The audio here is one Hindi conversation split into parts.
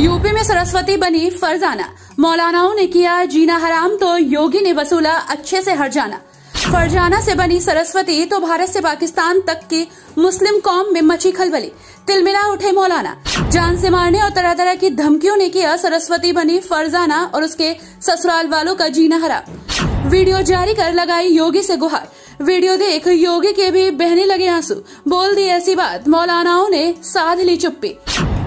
यूपी में सरस्वती बनी फरजाना मौलानाओं ने किया जीना हराम तो योगी ने वसूला अच्छे से हर जाना फरजाना से बनी सरस्वती तो भारत से पाकिस्तान तक की मुस्लिम कौम में मची खलबली तिलमिला उठे मौलाना जान से मारने और तरह तरह की धमकियों ने किया सरस्वती बनी फरजाना और उसके ससुराल वालों का जीना हराम वीडियो जारी कर लगाई योगी से गुहार वीडियो देख योगी के भी बहने लगे आंसू बोल दी ऐसी बात मौलानाओं ने साध ली चुप्पी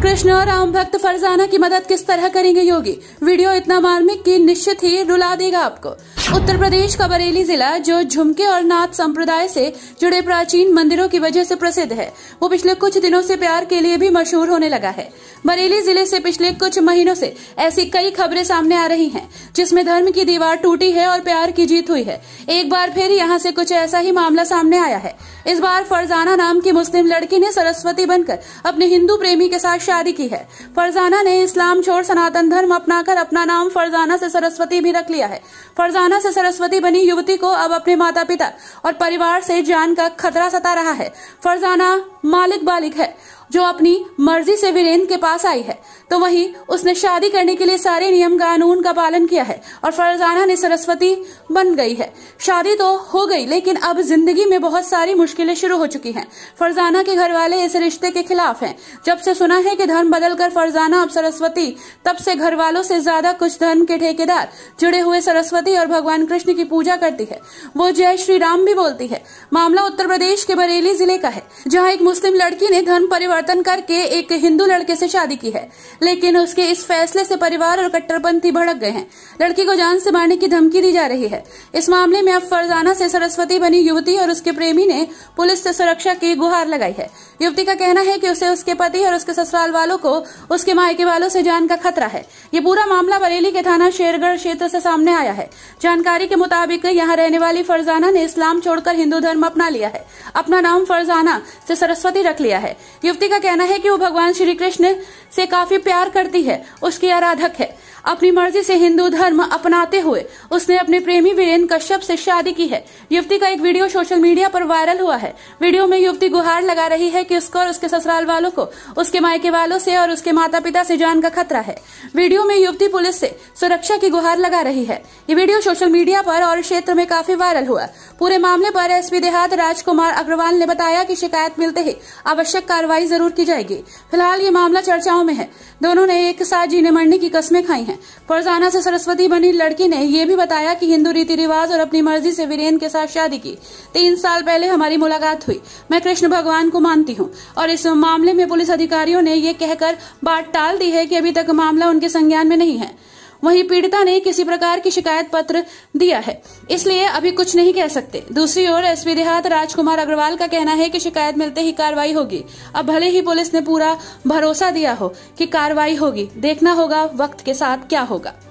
कृष्ण और राम भक्त फरजाना की मदद किस तरह करेंगे योगी वीडियो इतना मार्मिक कि निश्चित ही रुला देगा आपको उत्तर प्रदेश का बरेली जिला जो झुमके और नाथ संप्रदाय से जुड़े प्राचीन मंदिरों की वजह से प्रसिद्ध है वो पिछले कुछ दिनों से प्यार के लिए भी मशहूर होने लगा है बरेली जिले से पिछले कुछ महीनों से ऐसी कई खबरें सामने आ रही हैं जिसमें धर्म की दीवार टूटी है और प्यार की जीत हुई है एक बार फिर यहाँ से कुछ ऐसा ही मामला सामने आया है इस बार फरजाना नाम की मुस्लिम लड़की ने सरस्वती बनकर अपने हिंदू प्रेमी के साथ शादी की है फरजाना ने इस्लाम छोड़ सनातन धर्म अपनाकर अपना नाम फरजाना से सरस्वती भी रख लिया है फरजाना से सरस्वती बनी युवती को अब अपने माता पिता और परिवार से जान का खतरा सता रहा है फरजाना मालिक बालिक है जो अपनी मर्जी से वीरेंद्र के पास आई है तो वहीं उसने शादी करने के लिए सारे नियम कानून का पालन किया है और फरजाना ने सरस्वती बन गई है शादी तो हो गई लेकिन अब जिंदगी में बहुत सारी मुश्किलें शुरू हो चुकी हैं फरजाना के घर वाले इस रिश्ते के खिलाफ हैं जब से सुना है कि धर्म बदल कर फरजाना अब सरस्वती तब से घर वालों से ज्यादा कुछ धर्म के ठेकेदार जुड़े हुए सरस्वती और भगवान कृष्ण की पूजा करती है वो जय श्री राम भी बोलती है मामला उत्तर प्रदेश के बरेली जिले का है जहाँ एक मुस्लिम लड़की ने धर्म परिवर्तन करके एक हिंदू लड़के से शादी की है लेकिन उसके इस फैसले से परिवार और कट्टरपंथी भड़क गए हैं लड़की को जान से मारने की धमकी दी जा रही है इस मामले में अब फरजाना से सरस्वती बनी युवती और उसके प्रेमी ने पुलिस से सुरक्षा की गुहार लगाई है युवती का कहना है की उसे उसके पति और उसके ससुराल वालों को उसके मायके वालों से जान का खतरा है ये पूरा मामला बरेली के थाना शेरगढ़ क्षेत्र से सामने आया है जानकारी के मुताबिक यहाँ रहने वाली फरजाना ने इस्लाम छोड़कर हिंदू धर्म अपना लिया है अपना नाम फरजाना से सरस्वती सरस्वती रख लिया है युवती का कहना है कि वो भगवान श्री कृष्ण से काफी प्यार करती है उसकी आराधक है अपनी मर्जी से हिंदू धर्म अपनाते हुए उसने अपने प्रेमी वीरेन्द्र कश्यप से शादी की है युवती का एक वीडियो सोशल मीडिया पर वायरल हुआ है वीडियो में युवती गुहार लगा रही है कि उसको और उसके ससुराल वालों को उसके मायके वालों से और उसके माता पिता से जान का खतरा है वीडियो में युवती पुलिस से सुरक्षा की गुहार लगा रही है ये वीडियो सोशल मीडिया पर और क्षेत्र में काफी वायरल हुआ पूरे मामले पर पी देहात राजकुमार अग्रवाल ने बताया की शिकायत मिलते ही आवश्यक कार्रवाई जरूर की जाएगी फिलहाल ये मामला चर्चाओं में है दोनों ने एक साथ जीने मरने की कस्में खाई हैं फरजाना से सरस्वती बनी लड़की ने यह भी बताया कि हिंदू रीति रिवाज और अपनी मर्जी से वीरेन के साथ शादी की तीन साल पहले हमारी मुलाकात हुई मैं कृष्ण भगवान को मानती हूँ और इस मामले में पुलिस अधिकारियों ने ये कहकर बात टाल दी है की अभी तक मामला उनके संज्ञान में नहीं है वहीं पीड़िता ने किसी प्रकार की शिकायत पत्र दिया है इसलिए अभी कुछ नहीं कह सकते दूसरी ओर एसपी देहात राजकुमार अग्रवाल का कहना है कि शिकायत मिलते ही कार्रवाई होगी अब भले ही पुलिस ने पूरा भरोसा दिया हो कि कार्रवाई होगी देखना होगा वक्त के साथ क्या होगा